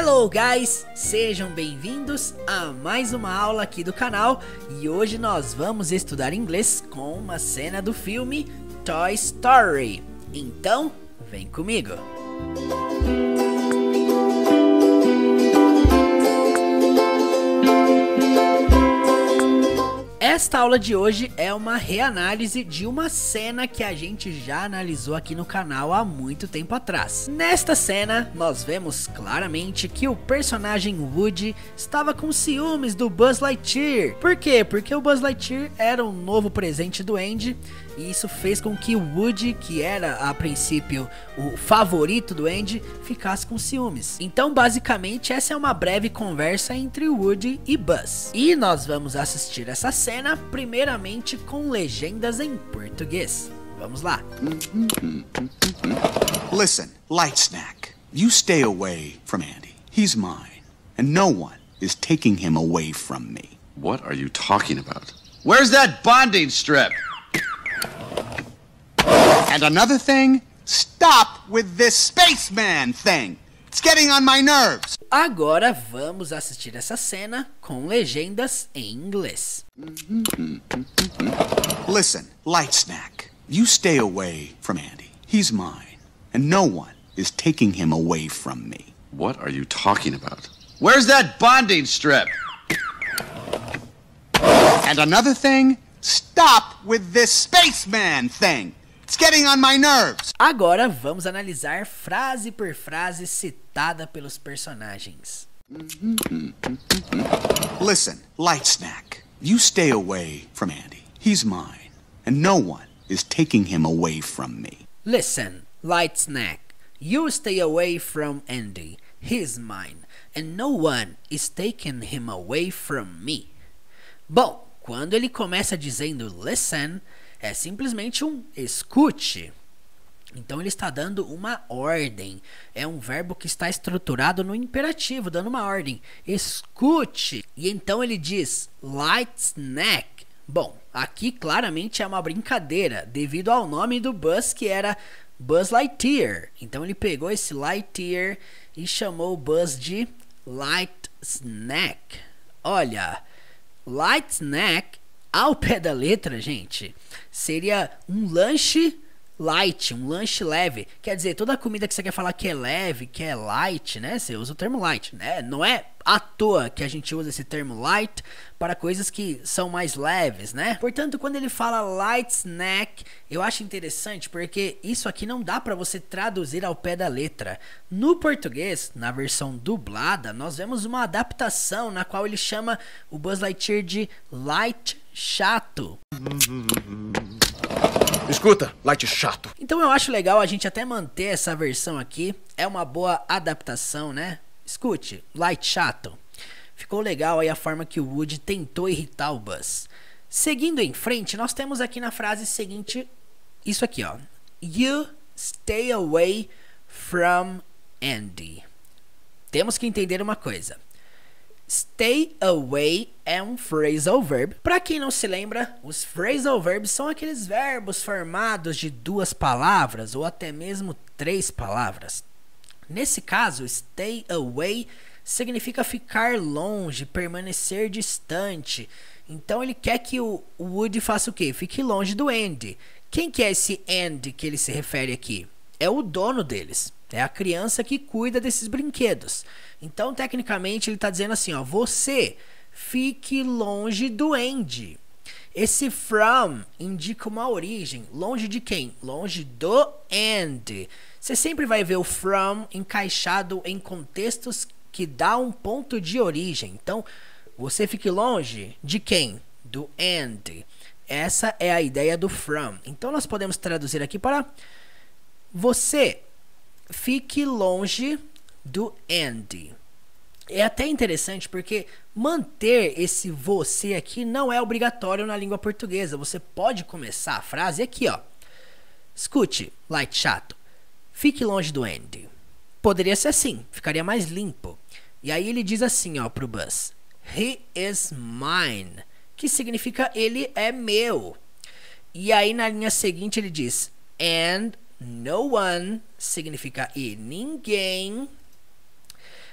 Hello guys, sejam bem-vindos a mais uma aula aqui do canal e hoje nós vamos estudar inglês com uma cena do filme Toy Story. Então, vem comigo. Música Esta aula de hoje é uma reanálise de uma cena que a gente já analisou aqui no canal há muito tempo atrás. Nesta cena, nós vemos claramente que o personagem Woody estava com ciúmes do Buzz Lightyear. Por quê? Porque o Buzz Lightyear era um novo presente do Andy e isso fez com que Woody, que era a princípio o favorito do Andy, ficasse com ciúmes. Então, basicamente, essa é uma breve conversa entre Woody e Buzz. E nós vamos assistir essa cena, primeiramente com legendas em português. Vamos lá. Listen, light snack. You stay away from Andy. He's mine, and no one is taking him away from me. What are you talking about? Where's that bonding strip? And another thing, stop with this spaceman thing. It's getting on my nerves. Agora vamos assistir essa cena com legendas em inglês. Listen, light snack. You stay away from Andy. He's mine, and no one is taking him away from me. What are you talking about? Where's that bonding strip? And another thing, Stop with this spaceman thing. It's getting on my nerves. Agora vamos analisar frase por frase citada pelos personagens. Listen, Light Snack. You stay away from Andy. He's mine, and no one is taking him away from me. Listen, Light Snack. You stay away from Andy. He's mine, and no one is taking him away from me. Bom, Quando ele começa dizendo listen, é simplesmente um escute. Então ele está dando uma ordem. É um verbo que está estruturado no imperativo, dando uma ordem. Escute. E então ele diz light snack. Bom, aqui claramente é uma brincadeira, devido ao nome do bus que era Buzz Lightyear. Então ele pegou esse Lightyear e chamou o Buzz de Light Snack. Olha, Light snack, ao pé da letra, gente, seria um lanche light, um lanche leve. Quer dizer, toda comida que você quer falar que é leve, que é light, né? Você usa o termo light, né? Não é à toa que a gente usa esse termo light para coisas que são mais leves, né? Portanto, quando ele fala light snack, eu acho interessante porque isso aqui não dá para você traduzir ao pé da letra. No português, na versão dublada, nós vemos uma adaptação na qual ele chama o Buzz Lightyear de light chato. Escuta, light é chato. Então eu acho legal a gente até manter essa versão aqui. É uma boa adaptação, né? Escute, light chato. Ficou legal aí a forma que o Woody tentou irritar o Buzz. Seguindo em frente, nós temos aqui na frase seguinte isso aqui, ó. You stay away from Andy. Temos que entender uma coisa. Stay away é um phrasal verb. Para quem não se lembra, os phrasal verbs são aqueles verbos formados de duas palavras ou até mesmo três palavras. Nesse caso, stay away significa ficar longe, permanecer distante. Então ele quer que o Woody faça o quê? Fique longe do Andy. Quem que é esse Andy que ele se refere aqui? É o dono deles. É a criança que cuida desses brinquedos. Então, tecnicamente, ele está dizendo assim, ó, você fique longe do end. Esse from indica uma origem, longe de quem? Longe do end. Você sempre vai ver o from encaixado em contextos que dá um ponto de origem. Então, você fique longe de quem? Do end. Essa é a ideia do from. Então, nós podemos traduzir aqui para você fique longe do Andy. É até interessante porque manter esse você aqui não é obrigatório na língua portuguesa. Você pode começar a frase aqui, ó. Escute, light chato. Fique longe do Andy. Poderia ser assim, ficaria mais limpo. E aí ele diz assim, ó, pro Buzz. He is mine, que significa ele é meu. E aí na linha seguinte ele diz and no one significa e ninguém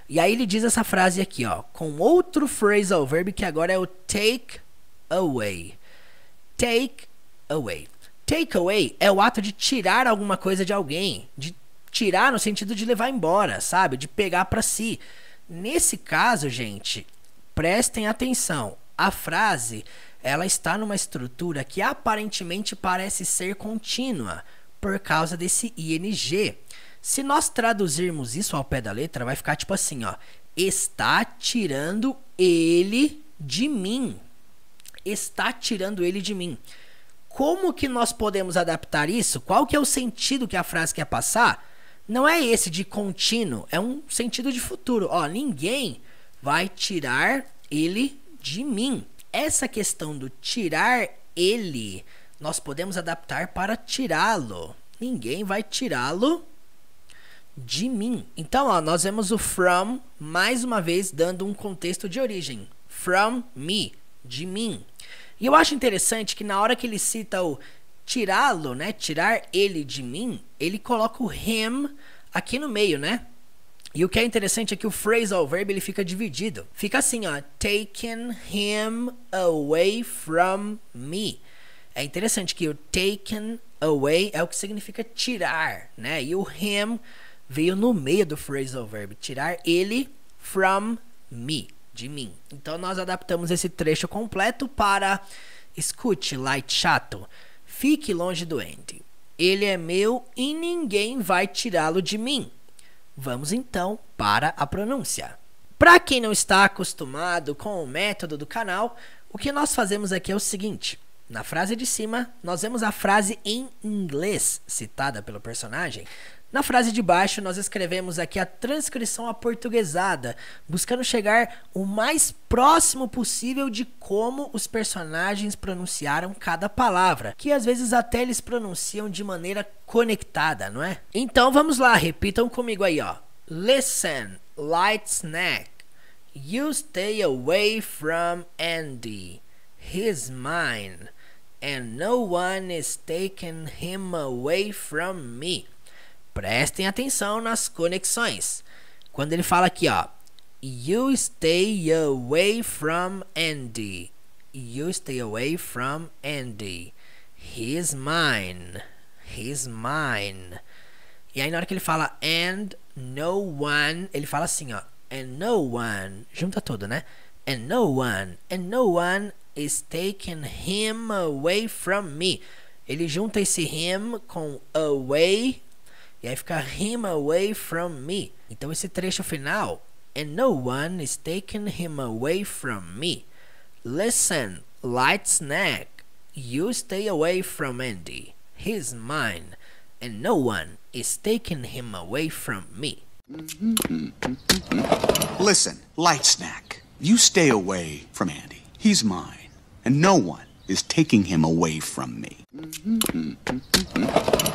e aí ele diz essa frase aqui, ó, com outro phrasal verb que agora é o take away. Take away. Take away é o ato de tirar alguma coisa de alguém, de tirar no sentido de levar embora, sabe? De pegar para si. Nesse caso, gente, prestem atenção. A frase, ela está numa estrutura que aparentemente parece ser contínua por causa desse ing. Se nós traduzirmos isso ao pé da letra, vai ficar tipo assim, ó. Está tirando ele de mim. Está tirando ele de mim. Como que nós podemos adaptar isso? Qual que é o sentido que a frase quer passar? Não é esse de contínuo, é um sentido de futuro. Ó, ninguém vai tirar ele de mim. Essa questão do tirar ele, nós podemos adaptar para tirá-lo. Ninguém vai tirá-lo de mim. Então, ó, nós vemos o from mais uma vez dando um contexto de origem. From me, de mim. E eu acho interessante que na hora que ele cita o tirá-lo, né, tirar ele de mim, ele coloca o him aqui no meio, né? E o que é interessante é que o phrasal verb ele fica dividido. Fica assim, ó, taken him away from me. É interessante que o taken away é o que significa tirar, né? E o him veio no meio do phrasal verb, tirar ele from me, de mim. Então nós adaptamos esse trecho completo para escute, light chato, fique longe do Andy. Ele é meu e ninguém vai tirá-lo de mim. Vamos então para a pronúncia. Para quem não está acostumado com o método do canal, o que nós fazemos aqui é o seguinte: na frase de cima, nós vemos a frase em inglês citada pelo personagem. Na frase de baixo, nós escrevemos aqui a transcrição aportuguesada, buscando chegar o mais próximo possível de como os personagens pronunciaram cada palavra, que às vezes até eles pronunciam de maneira conectada, não é? Então vamos lá, repitam comigo aí, ó. Listen, light snack. You stay away from Andy. He's mine. And no one is taking him away from me. Prestem atenção nas conexões. Quando ele fala aqui, ó, You stay away from Andy. You stay away from Andy. He's mine. He's mine. E aí na hora que ele fala and no one, ele fala assim, ó, and no one, junta tudo, né? And no one, and no one is taking him away from me. Ele junta esse him com away E aí fica him away from me. Então esse trecho final And no one is taking him away from me. Listen, light snack, you stay away from Andy. He's mine, and no one is taking him away from me. Listen, light snack, you stay away from Andy. He's mine, and no one is taking him away from me.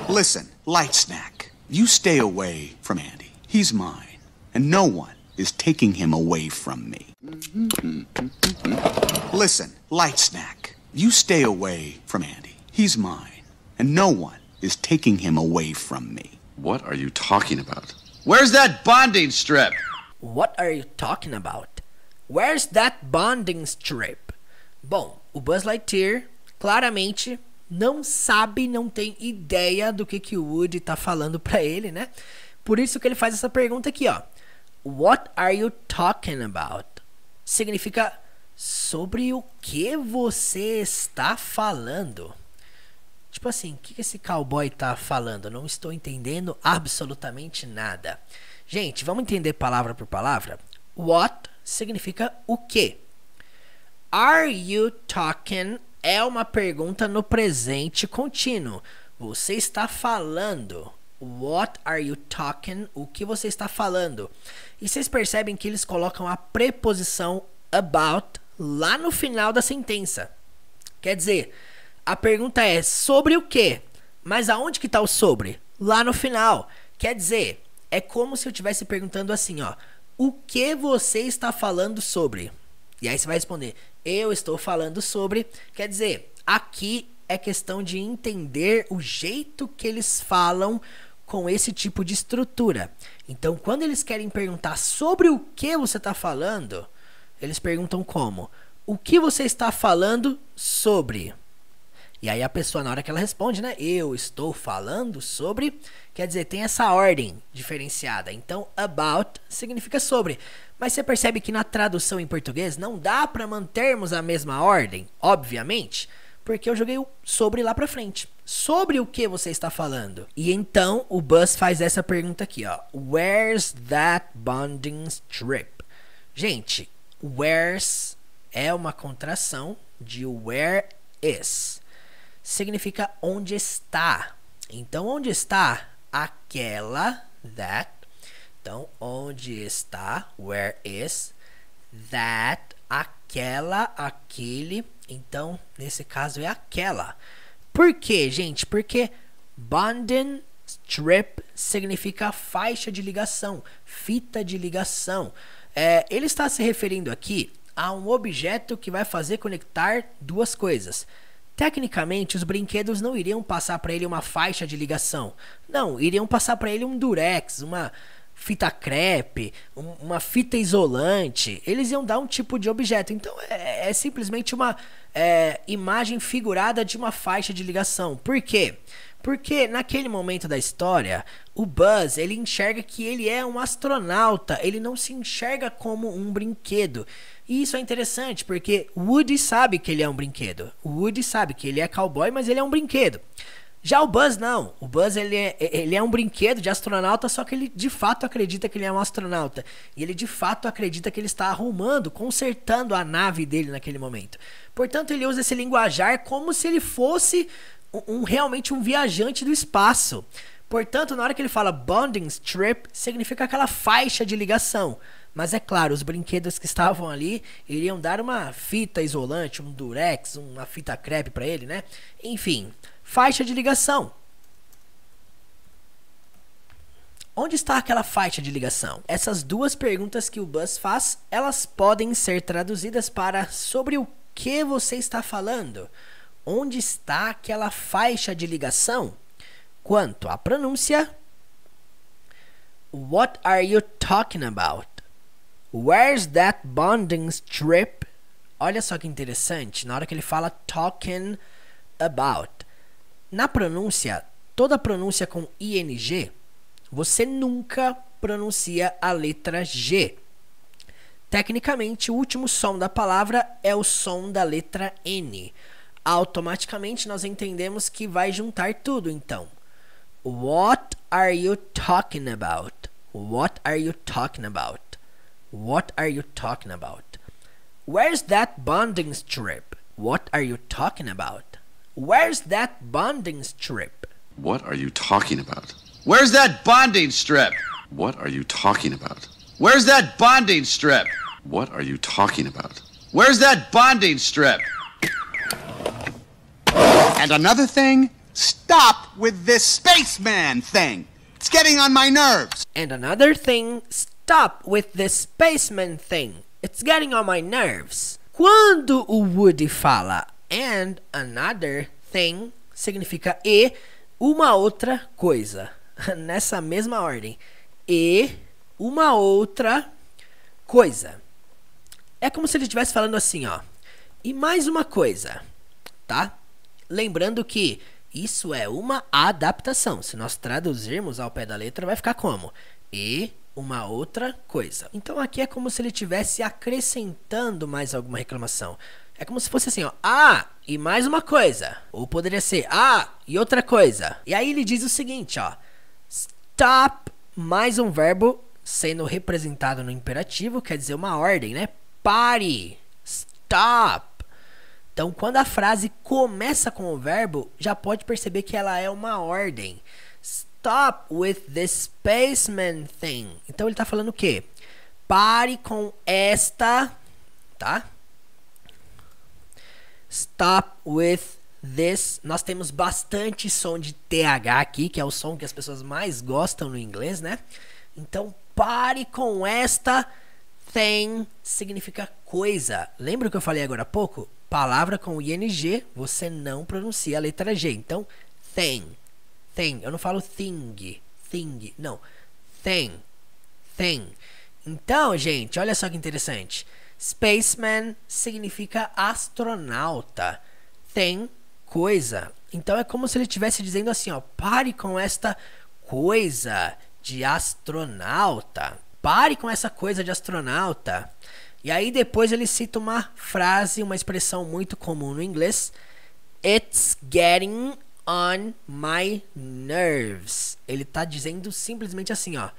Listen, light snack. You stay away from Andy. He's mine, and no one is taking him away from me. Listen, Light Snack, you stay away from Andy. He's mine, and no one is taking him away from me. What are you talking about? Where's that bonding strip? What are you talking about? Where's that bonding strip? Bom, o Buzz Lightyear claramente não sabe, não tem ideia do que, que o Woody está falando para ele, né? Por isso que ele faz essa pergunta aqui, ó. What are you talking about? Significa sobre o que você está falando. Tipo assim, o que, que esse cowboy está falando? não estou entendendo absolutamente nada. Gente, vamos entender palavra por palavra? What significa o que? Are you talking é uma pergunta no presente contínuo. Você está falando. What are you talking? O que você está falando? E vocês percebem que eles colocam a preposição about lá no final da sentença. Quer dizer, a pergunta é sobre o que? Mas aonde que está o sobre? Lá no final. Quer dizer, é como se eu estivesse perguntando assim, ó. O que você está falando sobre? E aí você vai responder: eu estou falando sobre. Quer dizer, aqui é questão de entender o jeito que eles falam com esse tipo de estrutura. Então, quando eles querem perguntar sobre o que você está falando, eles perguntam como? O que você está falando sobre? E aí a pessoa, na hora que ela responde, né? Eu estou falando sobre. Quer dizer, tem essa ordem diferenciada. Então, about significa sobre. Mas você percebe que na tradução em português não dá para mantermos a mesma ordem, obviamente, porque eu joguei o sobre lá para frente. Sobre o que você está falando? E então o Buzz faz essa pergunta aqui, ó. Where's that bonding strip? Gente, where's é uma contração de where is significa onde está. Então, onde está aquela, that. Então, onde está, where is, that, aquela, aquele. Então, nesse caso é aquela. Por quê, gente? Porque Bonding strip significa faixa de ligação, fita de ligação. É, ele está se referindo aqui a um objeto que vai fazer conectar duas coisas. Tecnicamente, os brinquedos não iriam passar para ele uma faixa de ligação. Não, iriam passar para ele um durex, uma fita crepe, um, uma fita isolante. Eles iam dar um tipo de objeto. Então é, é simplesmente uma é, imagem figurada de uma faixa de ligação. Por quê? Porque naquele momento da história, o Buzz ele enxerga que ele é um astronauta. Ele não se enxerga como um brinquedo. E isso é interessante, porque Woody sabe que ele é um brinquedo. Woody sabe que ele é cowboy, mas ele é um brinquedo. Já o Buzz não. O Buzz ele é, ele é um brinquedo de astronauta, só que ele de fato acredita que ele é um astronauta. E ele de fato acredita que ele está arrumando, consertando a nave dele naquele momento. Portanto, ele usa esse linguajar como se ele fosse um, um realmente um viajante do espaço. Portanto, na hora que ele fala bonding strip, significa aquela faixa de ligação. Mas é claro, os brinquedos que estavam ali iriam dar uma fita isolante, um durex, uma fita crepe para ele, né? Enfim, faixa de ligação. Onde está aquela faixa de ligação? Essas duas perguntas que o Buzz faz, elas podem ser traduzidas para sobre o que você está falando? Onde está aquela faixa de ligação? Quanto à pronúncia, What are you talking about? Where's that bonding strip? Olha só que interessante, na hora que ele fala talking about. Na pronúncia, toda pronúncia com ing, você nunca pronuncia a letra G. Tecnicamente, o último som da palavra é o som da letra N. Automaticamente nós entendemos que vai juntar tudo, então. What are you talking about? What are you talking about? What are you talking about? Where's that bonding strip? What are you talking about? Where's that bonding strip? What are you talking about? Where's that bonding strip? What are you talking about? Where's that bonding strip? What are you talking about? Where's that bonding strip? And another thing, stop with this spaceman thing. It's getting on my nerves. And another thing, Stop with this spaceman thing. It's getting on my nerves. Quando o Woody fala and another thing, significa e uma outra coisa. Nessa mesma ordem. E uma outra coisa. É como se ele estivesse falando assim, ó. E mais uma coisa, tá? Lembrando que isso é uma adaptação. Se nós traduzirmos ao pé da letra, vai ficar como? E uma outra coisa. Então aqui é como se ele estivesse acrescentando mais alguma reclamação. É como se fosse assim, ó. Ah, e mais uma coisa. Ou poderia ser, ah, e outra coisa. E aí ele diz o seguinte, ó. Stop, mais um verbo sendo representado no imperativo, quer dizer uma ordem, né? Pare, stop. Então, quando a frase começa com o verbo, já pode perceber que ela é uma ordem. Stop with this spaceman thing. Então ele está falando o quê? Pare com esta, tá? Stop with this. Nós temos bastante som de TH aqui, que é o som que as pessoas mais gostam no inglês, né? Então pare com esta thing significa coisa. Lembra o que eu falei agora há pouco? Palavra com ing, você não pronuncia a letra G. Então, thing tem. Eu não falo thing, thing, não. Tem, tem. Então, gente, olha só que interessante. Spaceman significa astronauta. Tem coisa. Então é como se ele estivesse dizendo assim, ó, pare com esta coisa de astronauta. Pare com essa coisa de astronauta. E aí depois ele cita uma frase, uma expressão muito comum no inglês. It's getting on my nerves. Ele tá dizendo simplesmente assim, ó.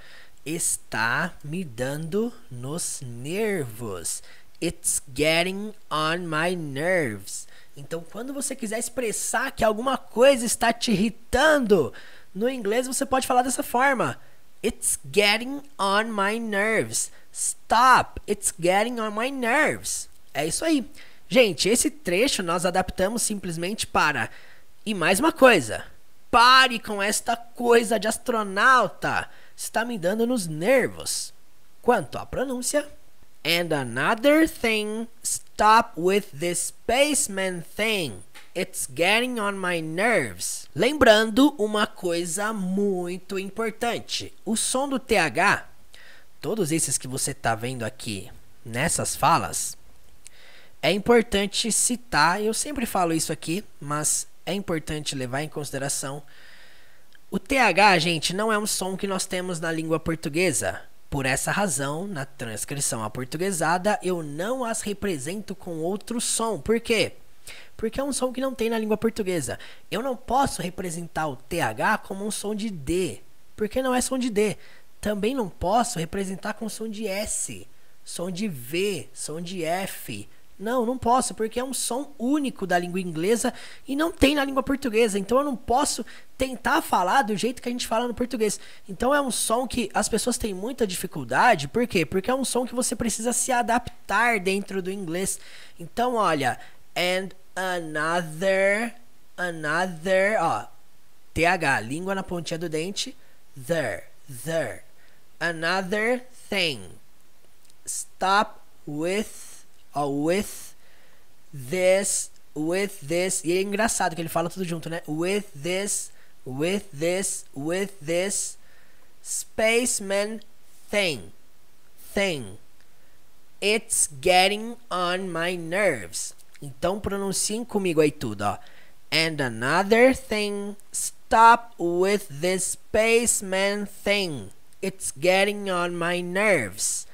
Está me dando nos nervos. It's getting on my nerves. Então, quando você quiser expressar que alguma coisa está te irritando, no inglês você pode falar dessa forma. It's getting on my nerves. Stop. It's getting on my nerves. É isso aí. Gente, esse trecho nós adaptamos simplesmente para e mais uma coisa, pare com esta coisa de astronauta, está me dando nos nervos. Quanto à pronúncia, and another thing, stop with this spaceman thing. It's getting on my nerves. Lembrando uma coisa muito importante: o som do TH, todos esses que você está vendo aqui nessas falas, é importante citar. Eu sempre falo isso aqui, mas é importante levar em consideração. O TH, gente, não é um som que nós temos na língua portuguesa. Por essa razão, na transcrição aportuguesada, eu não as represento com outro som. Por quê? Porque é um som que não tem na língua portuguesa. Eu não posso representar o TH como um som de D, porque não é som de D. Também não posso representar com som de S, som de V, som de F, não, não posso, porque é um som único da língua inglesa e não tem na língua portuguesa. Então eu não posso tentar falar do jeito que a gente fala no português. Então é um som que as pessoas têm muita dificuldade. Por quê? Porque é um som que você precisa se adaptar dentro do inglês. Então, olha, and another, another, ó, TH, língua na pontinha do dente, there, there. Another thing. Stop with ó with this, with this. E é engraçado que ele fala tudo junto, né? With this, with this, with this spaceman thing. Thing. It's getting on my nerves. Então pronunciem comigo aí tudo, ó. And another thing, stop with this spaceman thing. It's getting on my nerves.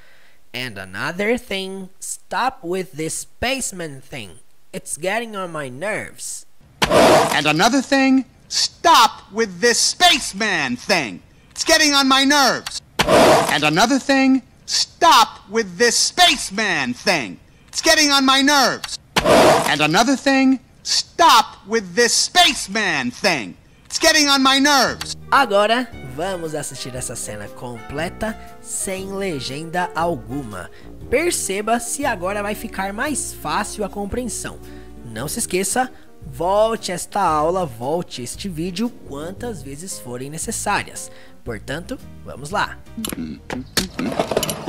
And another thing, stop with this spaceman thing. It's getting on my nerves. And another thing, stop with this spaceman thing. It's getting on my nerves. And another thing, stop with this spaceman thing. It's getting on my nerves. And another thing, stop with this spaceman thing. It's getting on my nerves. Agora vamos assistir essa cena completa sem legenda alguma. Perceba se agora vai ficar mais fácil a compreensão. Não se esqueça, volte esta aula, volte este vídeo quantas vezes forem necessárias. Portanto, vamos lá.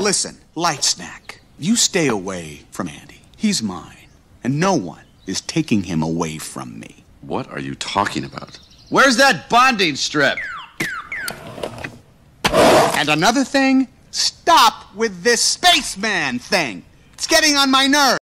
Listen, light snack. You stay away from Andy. He's mine, and no one is taking him away from me. What are you talking about? Where's that bonding strip? And another thing, stop with this spaceman thing. It's getting on my nerves.